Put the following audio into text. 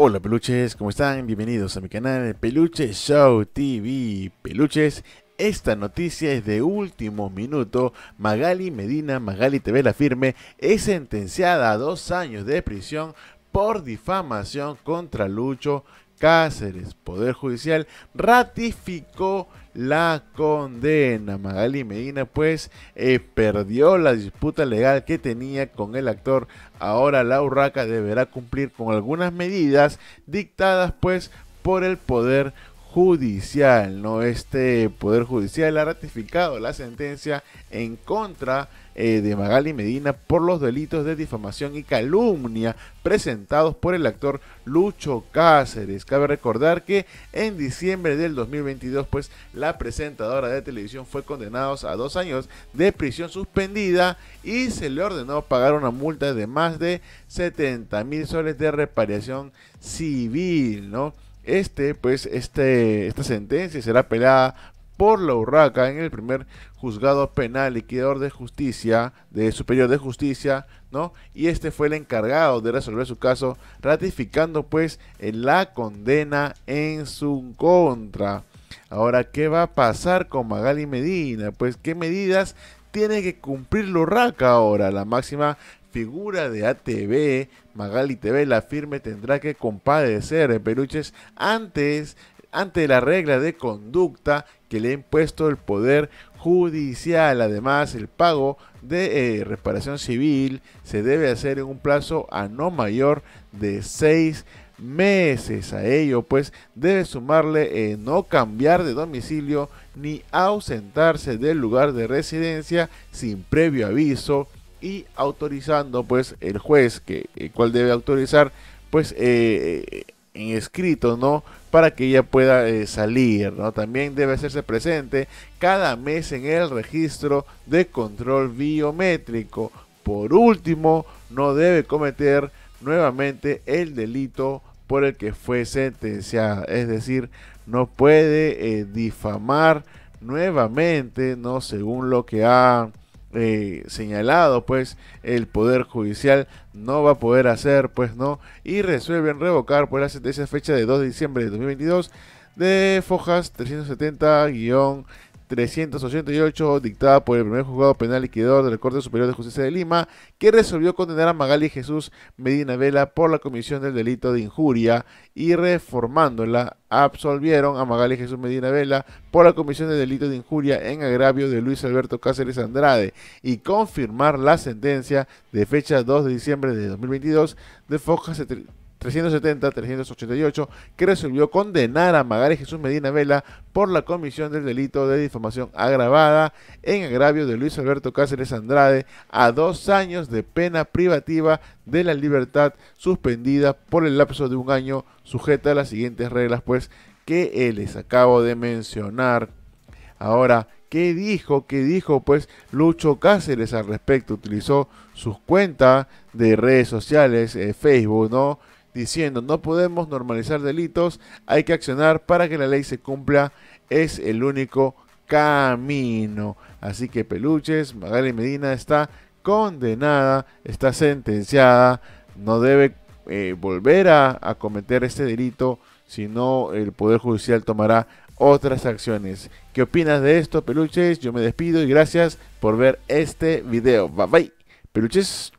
Hola peluches, ¿cómo están? Bienvenidos a mi canal Peluche Show TV. Peluches, esta noticia es de último minuto. Magali Medina, Magali TV La Firme, es sentenciada a dos años de prisión por difamación contra Lucho Cáceres, Poder Judicial, ratificó la condena. Magali Medina pues eh, perdió la disputa legal que tenía con el actor. Ahora la urraca deberá cumplir con algunas medidas dictadas pues por el Poder Judicial judicial, ¿no? Este poder judicial ha ratificado la sentencia en contra eh, de Magali Medina por los delitos de difamación y calumnia presentados por el actor Lucho Cáceres. Cabe recordar que en diciembre del 2022, pues la presentadora de televisión fue condenada a dos años de prisión suspendida y se le ordenó pagar una multa de más de 70 mil soles de reparación civil, ¿no? Este, pues, este, esta sentencia será apelada por la Urraca en el primer juzgado penal liquidador de justicia, de superior de justicia, ¿no? Y este fue el encargado de resolver su caso, ratificando pues eh, la condena en su contra. Ahora, ¿qué va a pasar con Magali Medina? Pues, ¿qué medidas tiene que cumplirlo Raca ahora. La máxima figura de ATV, Magali TV, la firme tendrá que compadecer peluches antes ante la regla de conducta que le ha impuesto el Poder Judicial. Además, el pago de eh, reparación civil se debe hacer en un plazo a no mayor de seis meses. A ello, pues, debe sumarle eh, no cambiar de domicilio ni ausentarse del lugar de residencia sin previo aviso y autorizando, pues, el juez, que el cual debe autorizar, pues, eh, eh, en escrito, ¿no? Para que ella pueda salir, ¿no? También debe hacerse presente cada mes en el registro de control biométrico. Por último, no debe cometer nuevamente el delito por el que fue sentenciada. Es decir, no puede eh, difamar nuevamente, ¿no? Según lo que ha eh, señalado, pues el Poder Judicial no va a poder hacer, pues no, y resuelven revocar por pues, la sentencia fecha de 2 de diciembre de 2022 de Fojas 370 388 dictada por el primer juzgado penal liquidador de la Corte Superior de Justicia de Lima, que resolvió condenar a Magali Jesús Medina Vela por la comisión del delito de injuria y reformándola absolvieron a Magali Jesús Medina Vela por la comisión del delito de injuria en agravio de Luis Alberto Cáceres Andrade y confirmar la sentencia de fecha 2 de diciembre de 2022 de Foja 370, 388, que resolvió condenar a Magari Jesús Medina Vela por la comisión del delito de difamación agravada en agravio de Luis Alberto Cáceres Andrade a dos años de pena privativa de la libertad suspendida por el lapso de un año, sujeta a las siguientes reglas, pues que les acabo de mencionar. Ahora, ¿qué dijo? ¿Qué dijo? Pues Lucho Cáceres al respecto utilizó sus cuentas de redes sociales, eh, Facebook, ¿no? diciendo no podemos normalizar delitos, hay que accionar para que la ley se cumpla, es el único camino. Así que Peluches, Magali Medina está condenada, está sentenciada, no debe eh, volver a, a, cometer este delito, sino el Poder Judicial tomará otras acciones. ¿Qué opinas de esto, Peluches? Yo me despido y gracias por ver este video. Bye bye, Peluches.